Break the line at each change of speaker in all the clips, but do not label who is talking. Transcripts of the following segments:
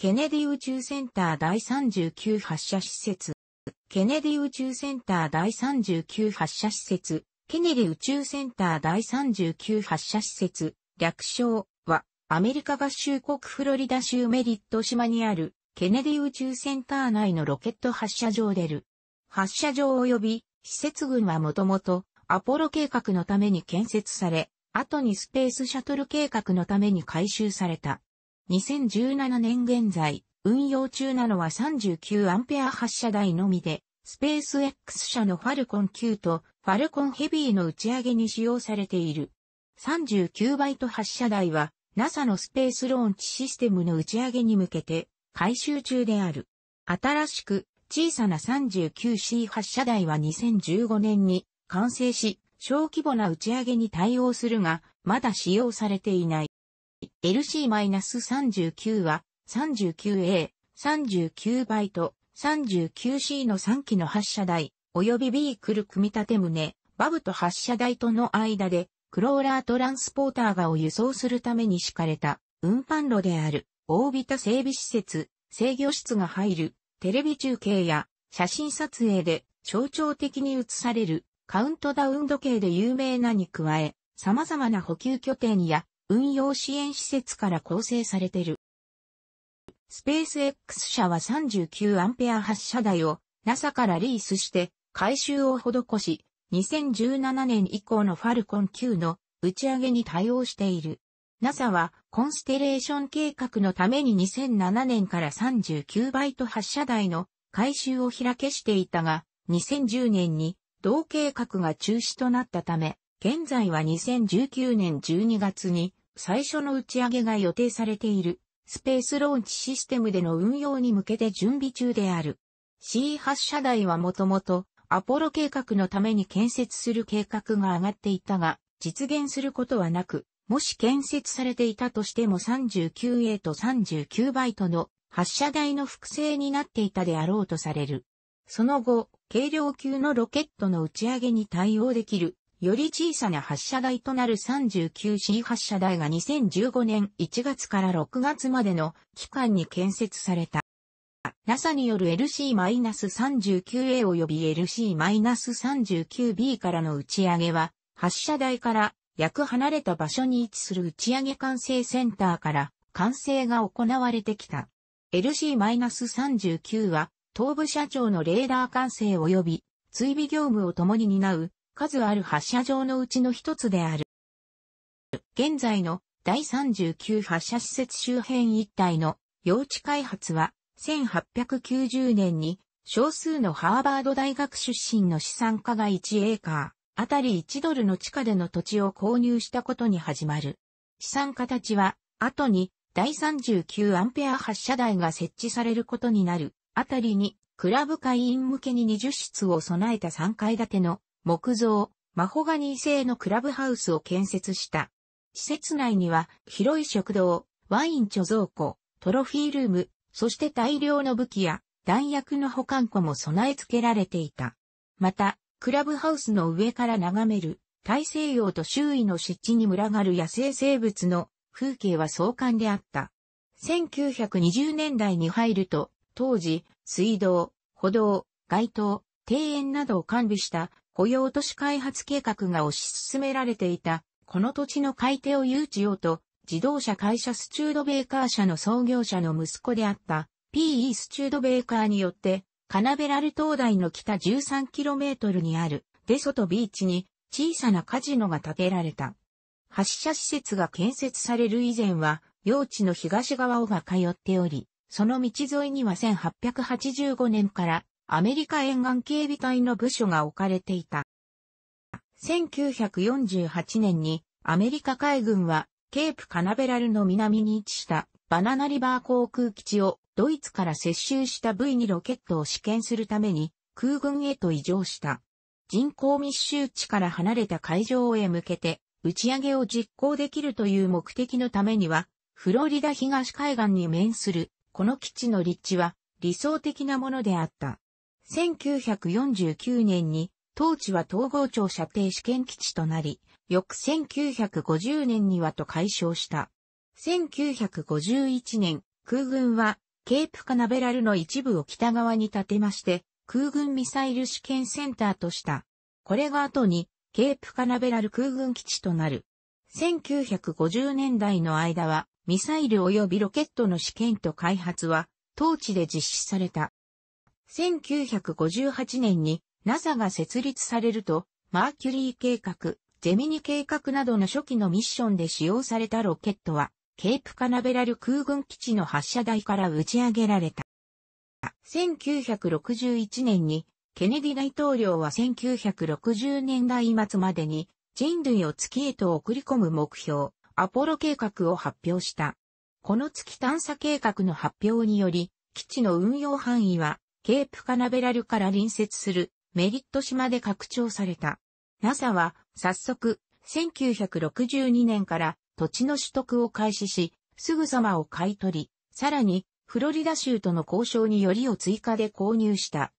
ケネディ宇宙センター第39発射施設。ケネディ宇宙センター第39発射施設。ケネディ宇宙センター第39発射施設。略称は、アメリカ合衆国フロリダ州メリット島にある、ケネディ宇宙センター内のロケット発射場でる。発射場及び、施設群はもともと、アポロ計画のために建設され、後にスペースシャトル計画のために改修された。2017年現在、運用中なのは 39A 発射台のみで、スペース X 社のファルコン9とファルコンヘビーの打ち上げに使用されている。39バイト発射台は NASA のスペースローンチシステムの打ち上げに向けて回収中である。新しく小さな 39C 発射台は2015年に完成し、小規模な打ち上げに対応するが、まだ使用されていない。LC-39 は 39A、39バイト、39C の3機の発射台、及びビークル組み立て胸、バブと発射台との間で、クローラートランスポーターがを輸送するために敷かれた、運搬路である、大ビタ整備施設、制御室が入る、テレビ中継や、写真撮影で、象徴的に映される、カウントダウン時計で有名なに加え、様々な補給拠点や運用支援施設から構成されてる。スペース X 社は3 9ア発射台を NASA からリースして回収を施し、2017年以降のファルコン9の打ち上げに対応している。NASA はコンステレーション計画のために2007年から39バイト発射台の回収を開けしていたが、2010年に同計画が中止となったため、現在は2019年12月に最初の打ち上げが予定されている、スペースローンチシステムでの運用に向けて準備中である。C 発射台はもともと、アポロ計画のために建設する計画が上がっていたが、実現することはなく、もし建設されていたとしても 39A と3 9トの発射台の複製になっていたであろうとされる。その後、軽量級のロケットの打ち上げに対応できるより小さな発射台となる 39C 発射台が2015年1月から6月までの期間に建設された。NASA による LC-39A 及び LC-39B からの打ち上げは、発射台から約離れた場所に位置する打ち上げ管制センターから管制が行われてきた。LC-39 は、東部社長のレーダー管制及び追尾業務を共に担う数ある発射場のうちの一つである。現在の第39発射施設周辺一帯の用地開発は1890年に少数のハーバード大学出身の資産家が1エーカーあたり1ドルの地下での土地を購入したことに始まる。資産家たちは後に第39アンペア発射台が設置されることになるあたりにクラブ会員向けに20室を備えた3階建ての木造、マホガニー製のクラブハウスを建設した。施設内には広い食堂、ワイン貯蔵庫、トロフィールーム、そして大量の武器や弾薬の保管庫も備え付けられていた。また、クラブハウスの上から眺める大西洋と周囲の湿地に群がる野生生物の風景は壮観であった。1920年代に入ると、当時、水道、歩道、街灯、庭園などを完備した雇用都市開発計画が推し進められていた、この土地の買い手を誘致用と、自動車会社スチュードベーカー社の創業者の息子であった P.E. スチュードベーカーによって、カナベラル灯台の北 13km にあるデソトビーチに小さなカジノが建てられた。発射施設が建設される以前は、用地の東側をが通っており、その道沿いには1885年からアメリカ沿岸警備隊の部署が置かれていた。1948年にアメリカ海軍はケープカナベラルの南に位置したバナナリバー航空基地をドイツから接収した V2 ロケットを試験するために空軍へと移乗した。人口密集地から離れた海上へ向けて打ち上げを実行できるという目的のためにはフロリダ東海岸に面するこの基地の立地は理想的なものであった。1949年に、当地は統合庁射程試験基地となり、翌1950年にはと解消した。1951年、空軍は、ケープカナベラルの一部を北側に建てまして、空軍ミサイル試験センターとした。これが後に、ケープカナベラル空軍基地となる。1950年代の間は、ミサイル及びロケットの試験と開発は、当地で実施された。1958年に NASA が設立されると、マーキュリー計画、ゼミニ計画などの初期のミッションで使用されたロケットは、ケープカナベラル空軍基地の発射台から打ち上げられた。1961年に、ケネディ大統領は1960年代末までに、人類を月へと送り込む目標、アポロ計画を発表した。この月探査計画の発表により、基地の運用範囲はケープカナベラルから隣接するメリット島で拡張された。NASA は早速1962年から土地の取得を開始し、すぐさまを買い取り、さらにフロリダ州との交渉によりを追加で購入した。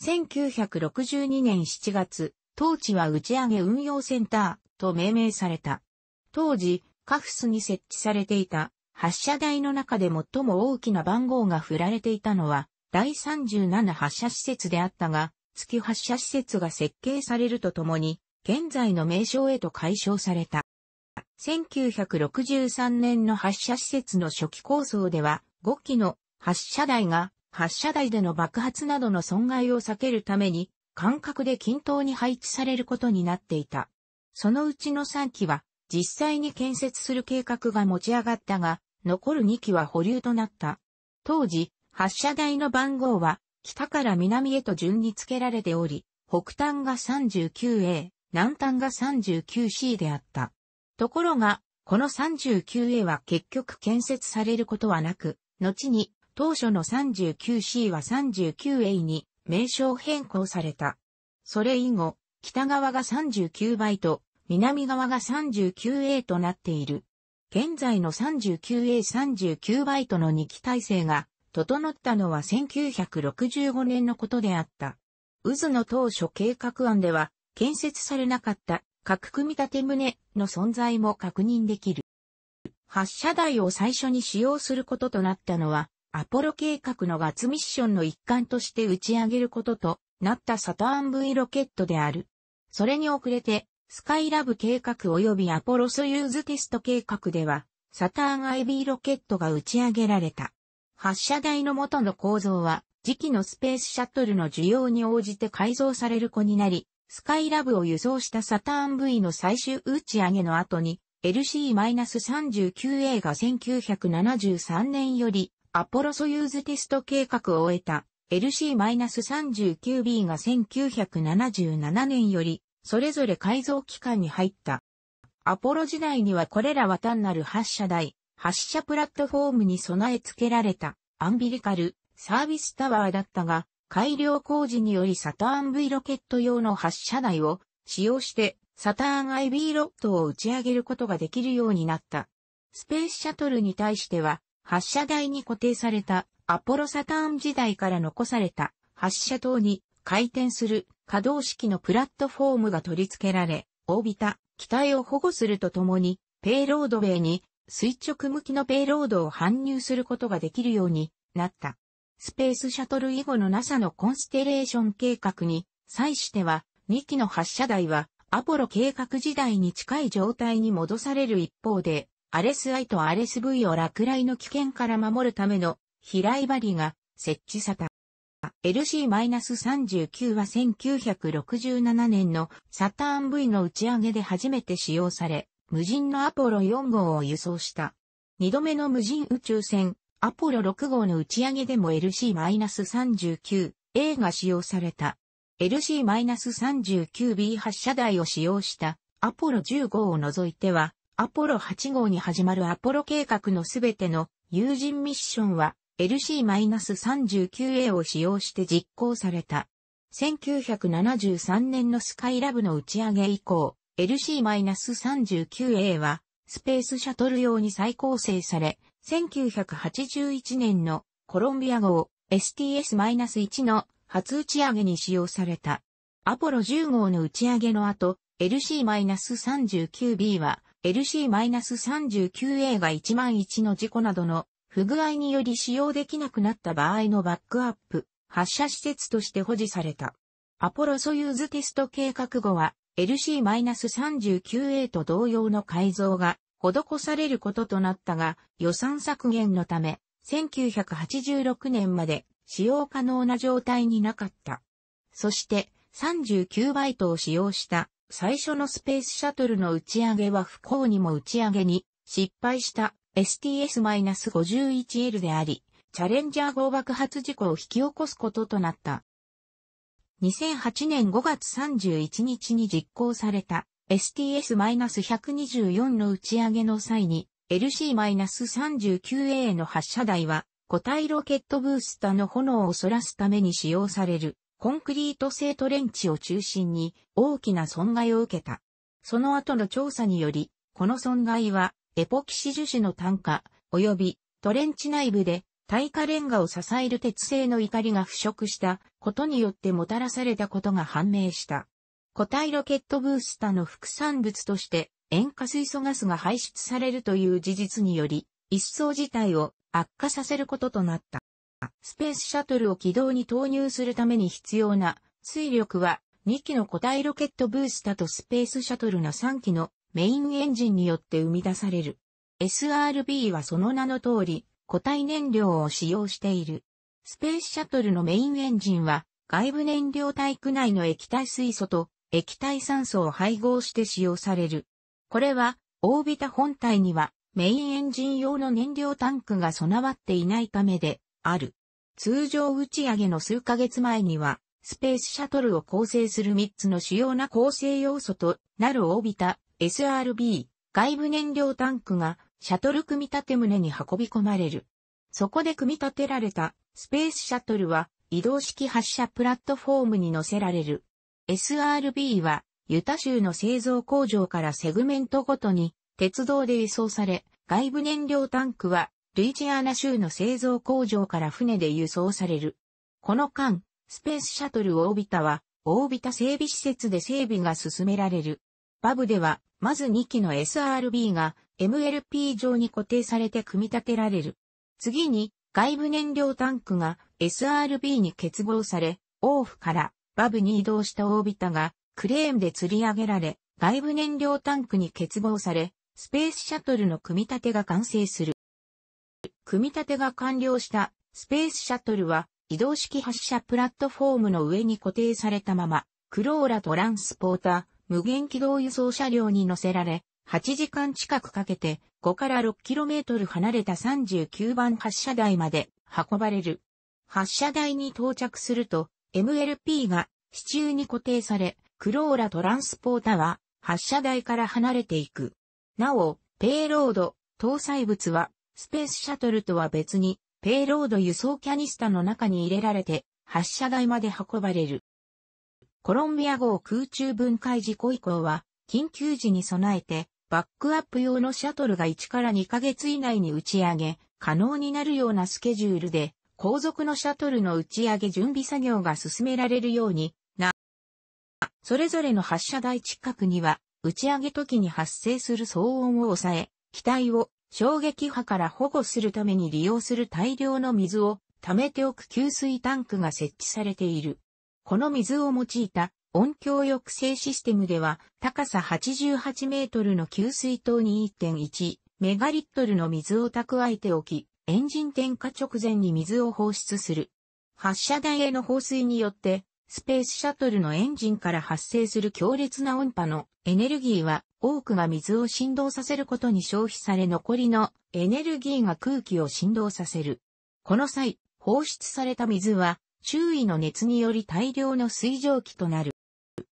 1962年7月、当地は打ち上げ運用センターと命名された。当時、カフスに設置されていた発射台の中で最も大きな番号が振られていたのは第37発射施設であったが、月発射施設が設計されるとともに、現在の名称へと解消された。1963年の発射施設の初期構想では、5機の発射台が発射台での爆発などの損害を避けるために、間隔で均等に配置されることになっていた。そのうちの3機は、実際に建設する計画が持ち上がったが、残る2機は保留となった。当時、発射台の番号は、北から南へと順に付けられており、北端が 39A、南端が 39C であった。ところが、この 39A は結局建設されることはなく、後に当初の 39C は 39A に名称変更された。それ以後、北側が39倍と、南側が 39A となっている。現在の 39A39 バイトの2機体制が整ったのは1965年のことであった。渦の当初計画案では、建設されなかった核組み立て棟の存在も確認できる。発射台を最初に使用することとなったのは、アポロ計画のガツミッションの一環として打ち上げることとなったサターン V ロケットである。それに遅れて、スカイラブ計画及びアポロソユーズテスト計画では、サターン IB ロケットが打ち上げられた。発射台の元の構造は、次期のスペースシャトルの需要に応じて改造される子になり、スカイラブを輸送したサターン V の最終打ち上げの後に、LC-39A が1973年より、アポロソユーズテスト計画を終えた LC-39B が1977年より、それぞれ改造期間に入った。アポロ時代にはこれらは単なる発射台、発射プラットフォームに備え付けられたアンビリカルサービスタワーだったが、改良工事によりサターン V ロケット用の発射台を使用してサターン IB ロットを打ち上げることができるようになった。スペースシャトルに対しては発射台に固定されたアポロサターン時代から残された発射塔に回転する可動式のプラットフォームが取り付けられ、オービタ、機体を保護するとともに、ペイロードウェイに垂直向きのペイロードを搬入することができるようになった。スペースシャトル以後の NASA のコンステレーション計画に際しては、2機の発射台はアポロ計画時代に近い状態に戻される一方で、アレス i とアレス v を落雷の危険から守るための飛来針が設置された。LC-39 は1967年のサターン V の打ち上げで初めて使用され、無人のアポロ4号を輸送した。二度目の無人宇宙船、アポロ6号の打ち上げでも LC-39A が使用された。LC-39B 発射台を使用したアポロ1 5を除いては、アポロ8号に始まるアポロ計画のすべての有人ミッションは LC-39A を使用して実行された。1973年のスカイラブの打ち上げ以降、LC-39A は、スペースシャトル用に再構成され、1981年のコロンビア号 STS-1 の初打ち上げに使用された。アポロ10号の打ち上げの後、LC-39B は LC-39A が1万1の事故などの不具合により使用できなくなった場合のバックアップ、発射施設として保持された。アポロソユーズテスト計画後は LC-39A と同様の改造が施されることとなったが、予算削減のため、1986年まで使用可能な状態になかった。そして、39バイトを使用した最初のスペースシャトルの打ち上げは不幸にも打ち上げに失敗した STS-51L であり、チャレンジャー号爆発事故を引き起こすこととなった。2008年5月31日に実行された STS-124 の打ち上げの際に LC-39A の発射台は固体ロケットブースターの炎を逸らすために使用されるコンクリート製トレンチを中心に大きな損害を受けた。その後の調査により、この損害はエポキシ樹脂の炭化及びトレンチ内部で耐火レンガを支える鉄製の怒りが腐食したことによってもたらされたことが判明した。固体ロケットブースターの副産物として塩化水素ガスが排出されるという事実により、一層事態を悪化させることとなった。スペースシャトルを軌道に投入するために必要な水力は2機の固体ロケットブースターとスペースシャトルの3機のメインエンジンによって生み出される。SRB はその名の通り、固体燃料を使用している。スペースシャトルのメインエンジンは、外部燃料タイプ内の液体水素と液体酸素を配合して使用される。これは、オービタ本体にはメインエンジン用の燃料タンクが備わっていないためで、ある。通常打ち上げの数ヶ月前には、スペースシャトルを構成する3つの主要な構成要素となるオービタ SRB 外部燃料タンクがシャトル組み立て棟に運び込まれる。そこで組み立てられたスペースシャトルは移動式発射プラットフォームに乗せられる。SRB はユタ州の製造工場からセグメントごとに鉄道で輸送され、外部燃料タンクはルイジアナ州の製造工場から船で輸送される。この間、スペースシャトルオービタは、オービタ整備施設で整備が進められる。バブでは、まず2機の SRB が MLP 上に固定されて組み立てられる。次に、外部燃料タンクが SRB に結合され、オーフからバブに移動したオービタがクレーンで吊り上げられ、外部燃料タンクに結合され、スペースシャトルの組み立てが完成する。組み立てが完了したスペースシャトルは移動式発射プラットフォームの上に固定されたまま、クローラトランスポーター、無限軌道輸送車両に乗せられ、8時間近くかけて5から 6km 離れた39番発射台まで運ばれる。発射台に到着すると MLP が支柱に固定され、クローラトランスポータは発射台から離れていく。なお、ペイロード、搭載物はスペースシャトルとは別にペイロード輸送キャニスタの中に入れられて発射台まで運ばれる。コロンビア号空中分解事故以降は緊急時に備えてバックアップ用のシャトルが1から2ヶ月以内に打ち上げ、可能になるようなスケジュールで、後続のシャトルの打ち上げ準備作業が進められるようにな、それぞれの発射台近くには、打ち上げ時に発生する騒音を抑え、機体を衝撃波から保護するために利用する大量の水を溜めておく給水タンクが設置されている。この水を用いた音響抑制システムでは、高さ88メートルの給水塔に1.1メガリットルの水を蓄えておき、エンジン点火直前に水を放出する。発射台への放水によって、スペースシャトルのエンジンから発生する強烈な音波のエネルギーは多くが水を振動させることに消費され残りのエネルギーが空気を振動させる。この際、放出された水は周囲の熱により大量の水蒸気となる。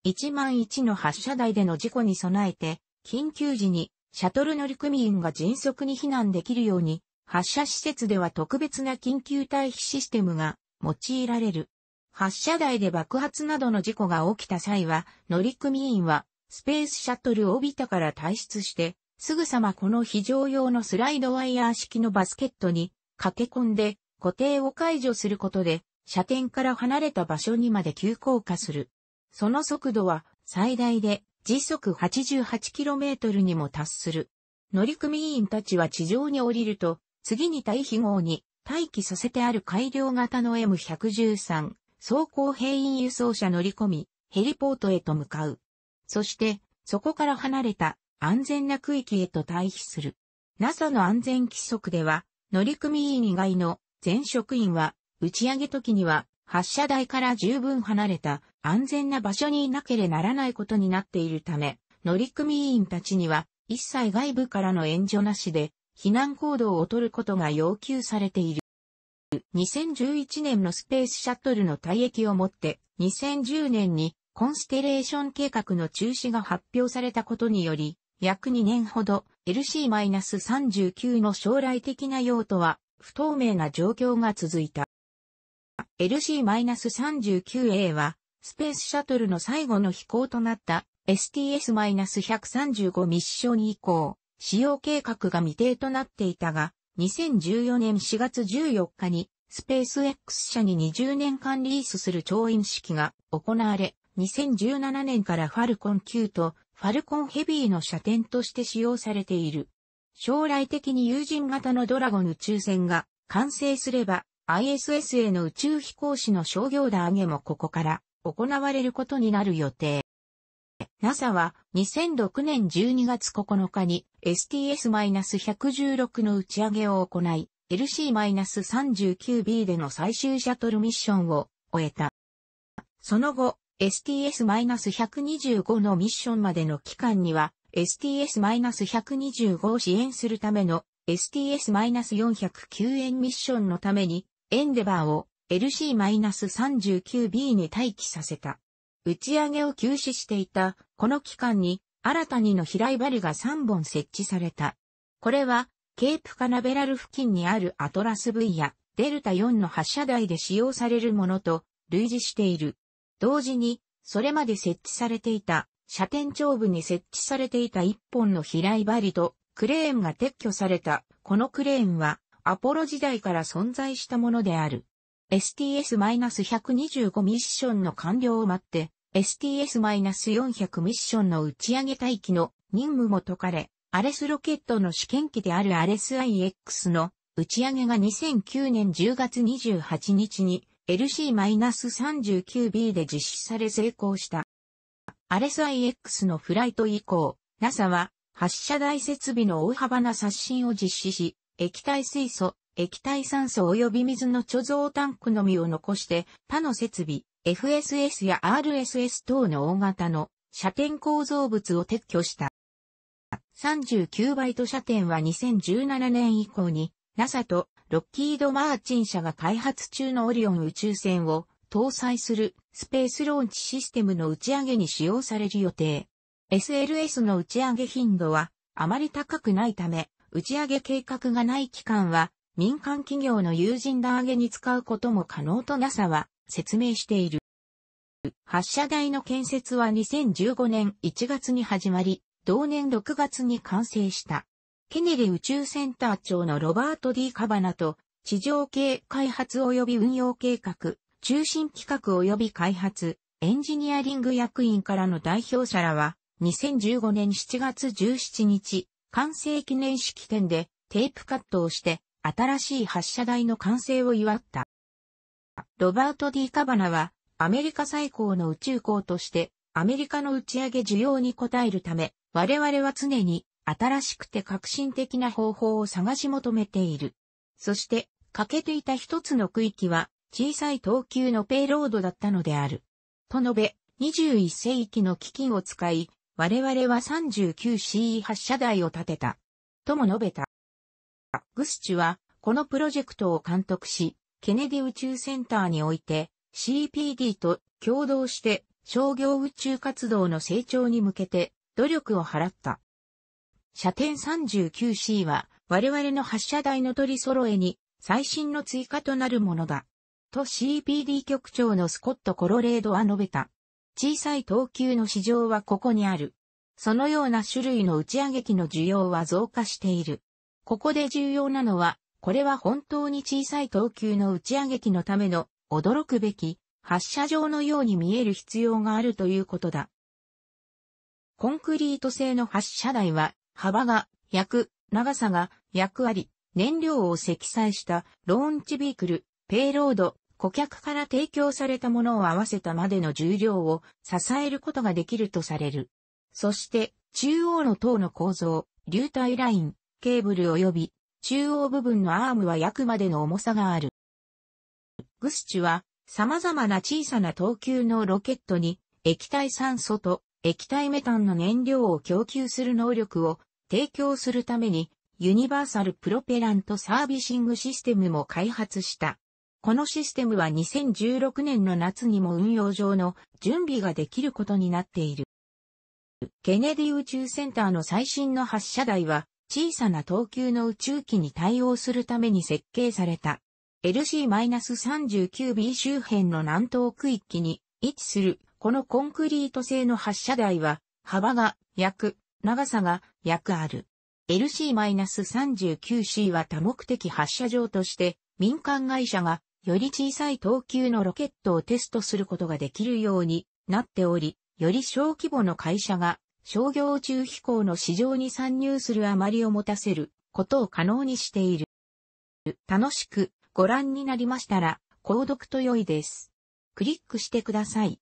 1万1の発射台での事故に備えて、緊急時にシャトル乗組員が迅速に避難できるように、発射施設では特別な緊急退避システムが用いられる。発射台で爆発などの事故が起きた際は、乗組員はスペースシャトルオビタから退出して、すぐさまこの非常用のスライドワイヤー式のバスケットに駆け込んで固定を解除することで、射点から離れた場所にまで急降下する。その速度は最大で時速 88km にも達する。乗組員たちは地上に降りると、次に退避号に待機させてある改良型の M113 装甲兵員輸送車乗り込み、ヘリポートへと向かう。そして、そこから離れた安全な区域へと退避する。NASA の安全規則では、乗組員以外の全職員は、打ち上げ時には発射台から十分離れた安全な場所にいなければならないことになっているため、乗組員たちには一切外部からの援助なしで避難行動を取ることが要求されている。2011年のスペースシャトルの退役をもって2010年にコンステレーション計画の中止が発表されたことにより、約2年ほど LC-39 の将来的な用途は不透明な状況が続いた。LC-39A は、スペースシャトルの最後の飛行となった STS-135 ミッション以降、使用計画が未定となっていたが、2014年4月14日に、スペース X 社に20年間リースする調印式が行われ、2017年からファルコン9とファルコンヘビーの射点として使用されている。将来的に有人型のドラゴン宇宙船が完成すれば、ISS への宇宙飛行士の商業打上げもここから行われることになる予定。NASA は2006年12月9日に STS-116 の打ち上げを行い、LC-39B での最終シャトルミッションを終えた。その後、STS-125 のミッションまでの期間には、STS-125 を支援するための STS-409 円ミッションのためにエンデバーを LC-39B に待機させた。打ち上げを休止していた、この期間に、新たにの飛来針が3本設置された。これは、ケープカナベラル付近にあるアトラス V やデルタ4の発射台で使用されるものと類似している。同時に、それまで設置されていた射点長部に設置されていた1本の飛来針とクレーンが撤去された。このクレーンはアポロ時代から存在したものである。STS-125 ミッションの完了を待って、STS-400 ミッションの打ち上げ待機の任務も解かれ、アレスロケットの試験機であるアレス IX の打ち上げが2009年10月28日に LC-39B で実施され成功した。アレス IX のフライト以降、NASA は発射台設備の大幅な刷新を実施し、液体水素、液体酸素及び水の貯蔵タンクのみを残して他の設備、FSS や RSS 等の大型の射点構造物を撤去した。39バイト射点は2017年以降に NASA とロッキード・マーチン社が開発中のオリオン宇宙船を搭載するスペースローンチシステムの打ち上げに使用される予定。SLS の打ち上げ頻度はあまり高くないため打ち上げ計画がない期間は、民間企業の有人弾上げに使うことも可能と NASA は説明している。発射台の建設は2015年1月に始まり、同年6月に完成した。ケネデ宇宙センター長のロバート・ D・ カバナと、地上系開発及び運用計画、中心企画及び開発、エンジニアリング役員からの代表者らは、2015年7月17日、完成記念式典でテープカットをして新しい発射台の完成を祝った。ロバート・ディ・カバナはアメリカ最高の宇宙港としてアメリカの打ち上げ需要に応えるため我々は常に新しくて革新的な方法を探し求めている。そして欠けていた一つの区域は小さい等級のペイロードだったのである。と述べ、21世紀の基金を使い、我々は 39CE 発射台を建てた。とも述べた。グスチュは、このプロジェクトを監督し、ケネディ宇宙センターにおいて、CPD と共同して商業宇宙活動の成長に向けて努力を払った。射点 39C は我々の発射台の取り揃えに最新の追加となるものだ。と CPD 局長のスコット・コロレードは述べた。小さい等級の市場はここにある。そのような種類の打ち上げ機の需要は増加している。ここで重要なのは、これは本当に小さい等級の打ち上げ機のための驚くべき発射場のように見える必要があるということだ。コンクリート製の発射台は幅が約、長さが約あり、燃料を積載したローンチビークル、ペイロード、顧客から提供されたものを合わせたまでの重量を支えることができるとされる。そして、中央の塔の構造、流体ライン、ケーブル及び、中央部分のアームは約までの重さがある。グスチュは、様々な小さな等級のロケットに、液体酸素と液体メタンの燃料を供給する能力を提供するために、ユニバーサルプロペラントサービシングシステムも開発した。このシステムは2016年の夏にも運用上の準備ができることになっている。ケネディ宇宙センターの最新の発射台は小さな等級の宇宙機に対応するために設計された LC-39B 周辺の南東区域に位置するこのコンクリート製の発射台は幅が約、長さが約ある。LC-39C は多目的発射場として民間会社がより小さい等級のロケットをテストすることができるようになっており、より小規模の会社が商業宇宙飛行の市場に参入する余りを持たせることを可能にしている。楽しくご覧になりましたら、購読と良いです。クリックしてください。